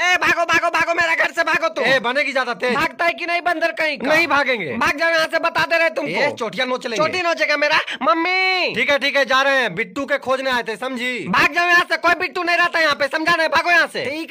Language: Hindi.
ए भागो भागो भागो मेरा घर से भागो तुम ए बनेगी ज्यादा तेज भागता है कि नहीं बंदर कहीं का? नहीं भागेंगे भाग जाओ यहाँ से बताते रहे तुम ए चोटिया नोच लेंगे चोटी नोचेगा मेरा मम्मी ठीक है ठीक है जा रहे हैं बिट्टू के खोजने आए थे समझी भाग जाओ यहाँ से कोई बिट्टू नहीं रहता यहाँ पे समझा नहीं भागो यहाँ से ठीक है